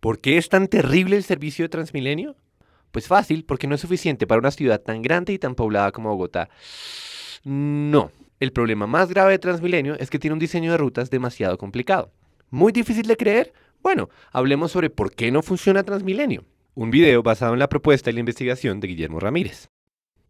¿Por qué es tan terrible el servicio de Transmilenio? Pues fácil, porque no es suficiente para una ciudad tan grande y tan poblada como Bogotá. No, el problema más grave de Transmilenio es que tiene un diseño de rutas demasiado complicado. ¿Muy difícil de creer? Bueno, hablemos sobre por qué no funciona Transmilenio. Un video basado en la propuesta y la investigación de Guillermo Ramírez.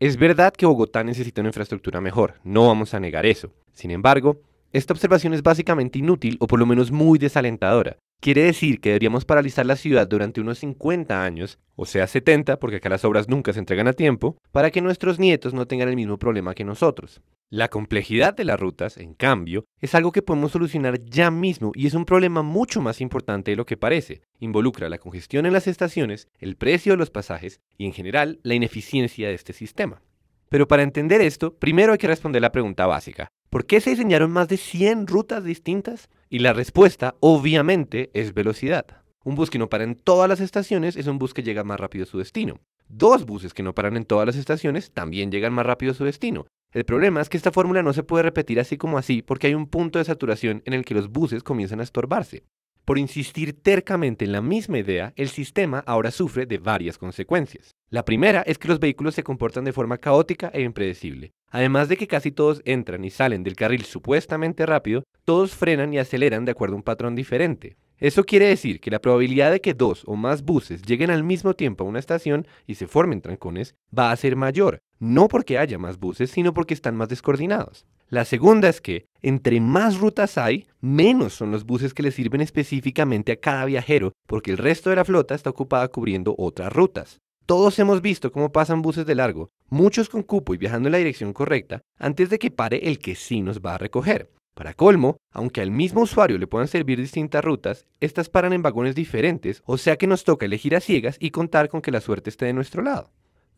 Es verdad que Bogotá necesita una infraestructura mejor, no vamos a negar eso. Sin embargo, esta observación es básicamente inútil o por lo menos muy desalentadora, Quiere decir que deberíamos paralizar la ciudad durante unos 50 años, o sea 70, porque acá las obras nunca se entregan a tiempo, para que nuestros nietos no tengan el mismo problema que nosotros. La complejidad de las rutas, en cambio, es algo que podemos solucionar ya mismo y es un problema mucho más importante de lo que parece. Involucra la congestión en las estaciones, el precio de los pasajes y, en general, la ineficiencia de este sistema. Pero para entender esto, primero hay que responder la pregunta básica. ¿Por qué se diseñaron más de 100 rutas distintas? Y la respuesta, obviamente, es velocidad. Un bus que no para en todas las estaciones es un bus que llega más rápido a su destino. Dos buses que no paran en todas las estaciones también llegan más rápido a su destino. El problema es que esta fórmula no se puede repetir así como así porque hay un punto de saturación en el que los buses comienzan a estorbarse. Por insistir tercamente en la misma idea, el sistema ahora sufre de varias consecuencias. La primera es que los vehículos se comportan de forma caótica e impredecible. Además de que casi todos entran y salen del carril supuestamente rápido, todos frenan y aceleran de acuerdo a un patrón diferente. Eso quiere decir que la probabilidad de que dos o más buses lleguen al mismo tiempo a una estación y se formen trancones va a ser mayor, no porque haya más buses, sino porque están más descoordinados. La segunda es que, entre más rutas hay, menos son los buses que le sirven específicamente a cada viajero, porque el resto de la flota está ocupada cubriendo otras rutas. Todos hemos visto cómo pasan buses de largo, muchos con cupo y viajando en la dirección correcta, antes de que pare el que sí nos va a recoger. Para colmo, aunque al mismo usuario le puedan servir distintas rutas, estas paran en vagones diferentes, o sea que nos toca elegir a ciegas y contar con que la suerte esté de nuestro lado.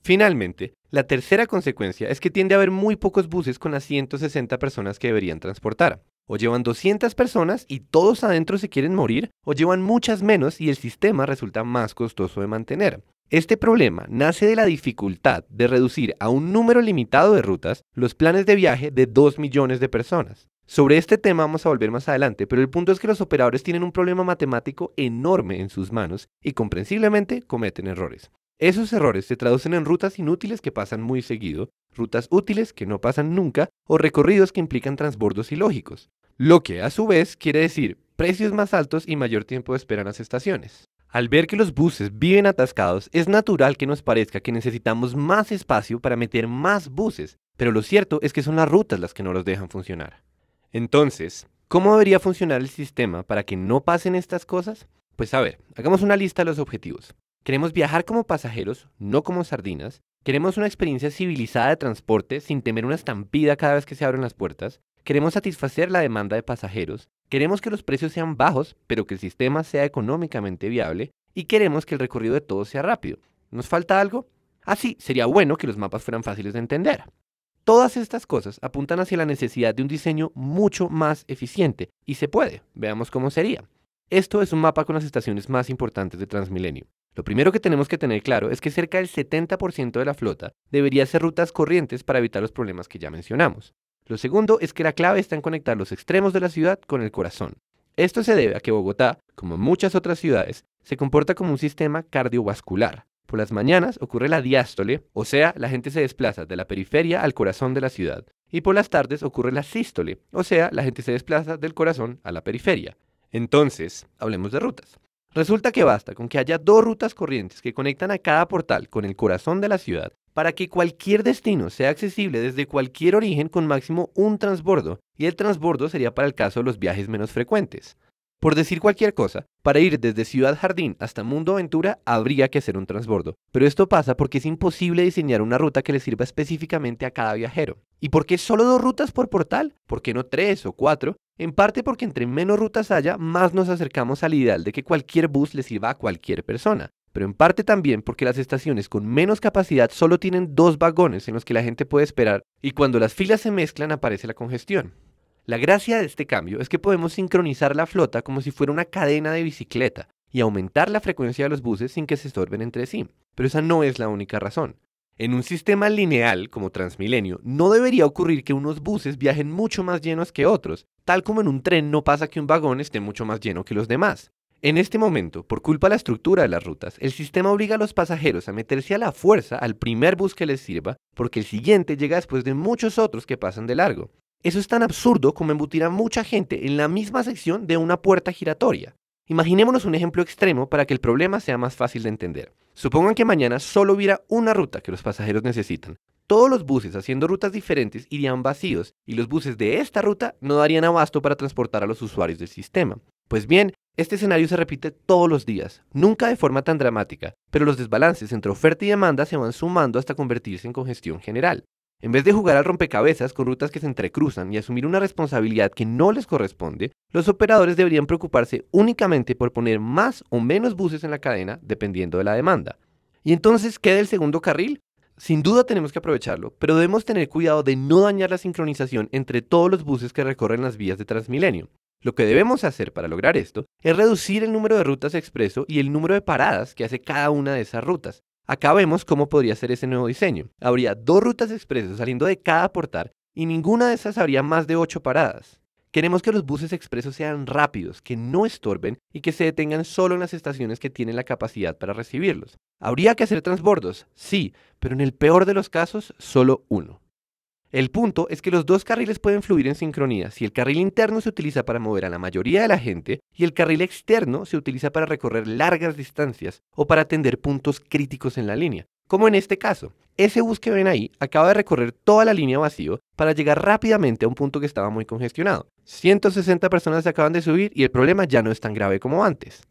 Finalmente, la tercera consecuencia es que tiende a haber muy pocos buses con las 160 personas que deberían transportar. O llevan 200 personas y todos adentro se quieren morir, o llevan muchas menos y el sistema resulta más costoso de mantener. Este problema nace de la dificultad de reducir a un número limitado de rutas los planes de viaje de 2 millones de personas. Sobre este tema vamos a volver más adelante, pero el punto es que los operadores tienen un problema matemático enorme en sus manos y comprensiblemente cometen errores. Esos errores se traducen en rutas inútiles que pasan muy seguido, rutas útiles que no pasan nunca o recorridos que implican transbordos ilógicos, lo que a su vez quiere decir precios más altos y mayor tiempo de espera en las estaciones. Al ver que los buses viven atascados, es natural que nos parezca que necesitamos más espacio para meter más buses, pero lo cierto es que son las rutas las que no los dejan funcionar. Entonces, ¿cómo debería funcionar el sistema para que no pasen estas cosas? Pues a ver, hagamos una lista de los objetivos. Queremos viajar como pasajeros, no como sardinas. Queremos una experiencia civilizada de transporte sin temer una estampida cada vez que se abren las puertas. Queremos satisfacer la demanda de pasajeros. Queremos que los precios sean bajos, pero que el sistema sea económicamente viable. Y queremos que el recorrido de todo sea rápido. ¿Nos falta algo? Así, ah, sería bueno que los mapas fueran fáciles de entender. Todas estas cosas apuntan hacia la necesidad de un diseño mucho más eficiente, y se puede, veamos cómo sería. Esto es un mapa con las estaciones más importantes de Transmilenio. Lo primero que tenemos que tener claro es que cerca del 70% de la flota debería ser rutas corrientes para evitar los problemas que ya mencionamos. Lo segundo es que la clave está en conectar los extremos de la ciudad con el corazón. Esto se debe a que Bogotá, como muchas otras ciudades, se comporta como un sistema cardiovascular. Por las mañanas ocurre la diástole, o sea, la gente se desplaza de la periferia al corazón de la ciudad, y por las tardes ocurre la sístole, o sea, la gente se desplaza del corazón a la periferia. Entonces, hablemos de rutas. Resulta que basta con que haya dos rutas corrientes que conectan a cada portal con el corazón de la ciudad para que cualquier destino sea accesible desde cualquier origen con máximo un transbordo, y el transbordo sería para el caso de los viajes menos frecuentes. Por decir cualquier cosa, para ir desde Ciudad Jardín hasta Mundo Aventura habría que hacer un transbordo, pero esto pasa porque es imposible diseñar una ruta que le sirva específicamente a cada viajero. ¿Y por qué solo dos rutas por portal? ¿Por qué no tres o cuatro? En parte porque entre menos rutas haya, más nos acercamos al ideal de que cualquier bus le sirva a cualquier persona. Pero en parte también porque las estaciones con menos capacidad solo tienen dos vagones en los que la gente puede esperar y cuando las filas se mezclan aparece la congestión. La gracia de este cambio es que podemos sincronizar la flota como si fuera una cadena de bicicleta y aumentar la frecuencia de los buses sin que se estorben entre sí. Pero esa no es la única razón. En un sistema lineal como Transmilenio, no debería ocurrir que unos buses viajen mucho más llenos que otros, Tal como en un tren no pasa que un vagón esté mucho más lleno que los demás. En este momento, por culpa de la estructura de las rutas, el sistema obliga a los pasajeros a meterse a la fuerza al primer bus que les sirva, porque el siguiente llega después de muchos otros que pasan de largo. Eso es tan absurdo como embutir a mucha gente en la misma sección de una puerta giratoria. Imaginémonos un ejemplo extremo para que el problema sea más fácil de entender. Supongan que mañana solo hubiera una ruta que los pasajeros necesitan, todos los buses haciendo rutas diferentes irían vacíos y los buses de esta ruta no darían abasto para transportar a los usuarios del sistema. Pues bien, este escenario se repite todos los días, nunca de forma tan dramática, pero los desbalances entre oferta y demanda se van sumando hasta convertirse en congestión general. En vez de jugar al rompecabezas con rutas que se entrecruzan y asumir una responsabilidad que no les corresponde, los operadores deberían preocuparse únicamente por poner más o menos buses en la cadena dependiendo de la demanda. ¿Y entonces qué del segundo carril? Sin duda tenemos que aprovecharlo, pero debemos tener cuidado de no dañar la sincronización entre todos los buses que recorren las vías de Transmilenio. Lo que debemos hacer para lograr esto es reducir el número de rutas expreso y el número de paradas que hace cada una de esas rutas. Acá vemos cómo podría ser ese nuevo diseño. Habría dos rutas expresas saliendo de cada portal y ninguna de esas habría más de ocho paradas. Queremos que los buses expresos sean rápidos, que no estorben y que se detengan solo en las estaciones que tienen la capacidad para recibirlos. ¿Habría que hacer transbordos? Sí, pero en el peor de los casos, solo uno. El punto es que los dos carriles pueden fluir en sincronía si el carril interno se utiliza para mover a la mayoría de la gente y el carril externo se utiliza para recorrer largas distancias o para atender puntos críticos en la línea como en este caso. Ese bus que ven ahí acaba de recorrer toda la línea vacío para llegar rápidamente a un punto que estaba muy congestionado. 160 personas se acaban de subir y el problema ya no es tan grave como antes.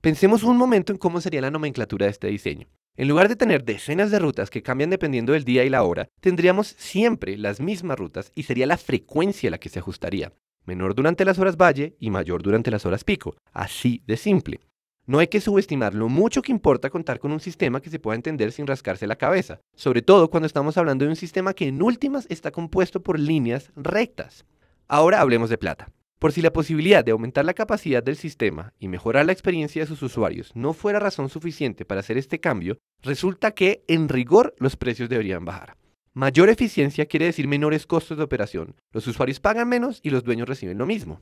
Pensemos un momento en cómo sería la nomenclatura de este diseño. En lugar de tener decenas de rutas que cambian dependiendo del día y la hora, tendríamos siempre las mismas rutas y sería la frecuencia la que se ajustaría. Menor durante las horas valle y mayor durante las horas pico. Así de simple. No hay que subestimar lo mucho que importa contar con un sistema que se pueda entender sin rascarse la cabeza, sobre todo cuando estamos hablando de un sistema que en últimas está compuesto por líneas rectas. Ahora hablemos de plata. Por si la posibilidad de aumentar la capacidad del sistema y mejorar la experiencia de sus usuarios no fuera razón suficiente para hacer este cambio, resulta que, en rigor, los precios deberían bajar. Mayor eficiencia quiere decir menores costos de operación. Los usuarios pagan menos y los dueños reciben lo mismo.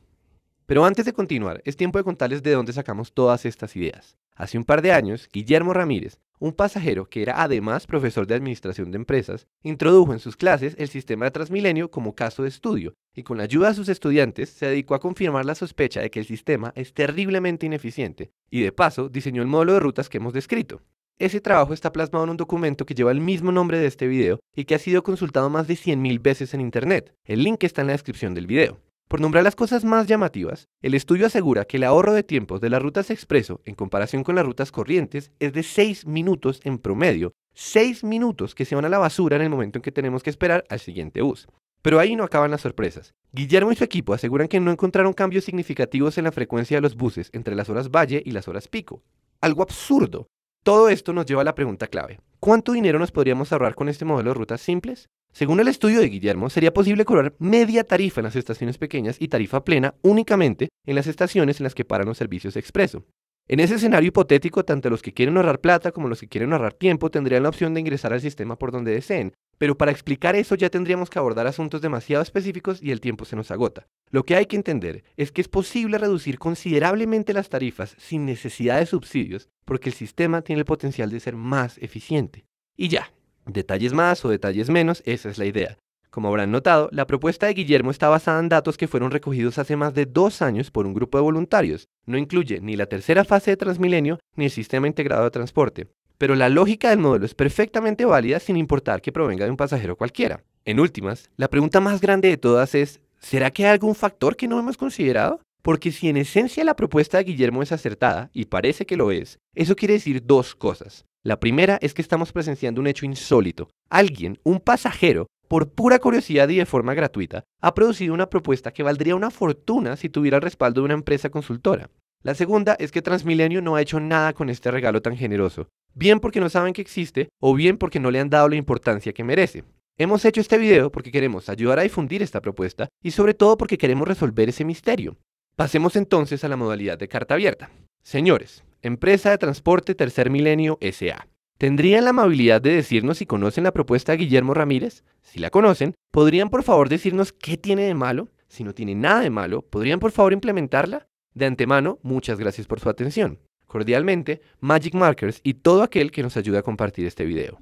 Pero antes de continuar, es tiempo de contarles de dónde sacamos todas estas ideas. Hace un par de años, Guillermo Ramírez, un pasajero que era además profesor de administración de empresas, introdujo en sus clases el sistema de Transmilenio como caso de estudio y con la ayuda de sus estudiantes se dedicó a confirmar la sospecha de que el sistema es terriblemente ineficiente y de paso diseñó el modelo de rutas que hemos descrito. Ese trabajo está plasmado en un documento que lleva el mismo nombre de este video y que ha sido consultado más de 100.000 veces en Internet. El link está en la descripción del video. Por nombrar las cosas más llamativas, el estudio asegura que el ahorro de tiempos de las rutas expreso en comparación con las rutas corrientes es de 6 minutos en promedio, 6 minutos que se van a la basura en el momento en que tenemos que esperar al siguiente bus. Pero ahí no acaban las sorpresas. Guillermo y su equipo aseguran que no encontraron cambios significativos en la frecuencia de los buses entre las horas valle y las horas pico. Algo absurdo. Todo esto nos lleva a la pregunta clave. ¿Cuánto dinero nos podríamos ahorrar con este modelo de rutas simples? Según el estudio de Guillermo, sería posible cobrar media tarifa en las estaciones pequeñas y tarifa plena únicamente en las estaciones en las que paran los servicios expreso. En ese escenario hipotético, tanto los que quieren ahorrar plata como los que quieren ahorrar tiempo tendrían la opción de ingresar al sistema por donde deseen, pero para explicar eso ya tendríamos que abordar asuntos demasiado específicos y el tiempo se nos agota. Lo que hay que entender es que es posible reducir considerablemente las tarifas sin necesidad de subsidios porque el sistema tiene el potencial de ser más eficiente. Y ya, Detalles más o detalles menos, esa es la idea. Como habrán notado, la propuesta de Guillermo está basada en datos que fueron recogidos hace más de dos años por un grupo de voluntarios. No incluye ni la tercera fase de Transmilenio ni el sistema integrado de transporte. Pero la lógica del modelo es perfectamente válida sin importar que provenga de un pasajero cualquiera. En últimas, la pregunta más grande de todas es, ¿será que hay algún factor que no hemos considerado? Porque si en esencia la propuesta de Guillermo es acertada, y parece que lo es, eso quiere decir dos cosas. La primera es que estamos presenciando un hecho insólito. Alguien, un pasajero, por pura curiosidad y de forma gratuita, ha producido una propuesta que valdría una fortuna si tuviera el respaldo de una empresa consultora. La segunda es que Transmilenio no ha hecho nada con este regalo tan generoso, bien porque no saben que existe o bien porque no le han dado la importancia que merece. Hemos hecho este video porque queremos ayudar a difundir esta propuesta y sobre todo porque queremos resolver ese misterio. Pasemos entonces a la modalidad de carta abierta. Señores, Empresa de Transporte Tercer Milenio SA. ¿Tendrían la amabilidad de decirnos si conocen la propuesta de Guillermo Ramírez? Si la conocen, ¿podrían por favor decirnos qué tiene de malo? Si no tiene nada de malo, ¿podrían por favor implementarla? De antemano, muchas gracias por su atención. Cordialmente, Magic Markers y todo aquel que nos ayude a compartir este video.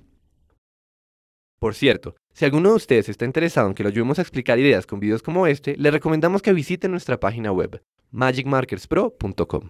Por cierto, si alguno de ustedes está interesado en que lo ayudemos a explicar ideas con videos como este, le recomendamos que visite nuestra página web magicmarkerspro.com.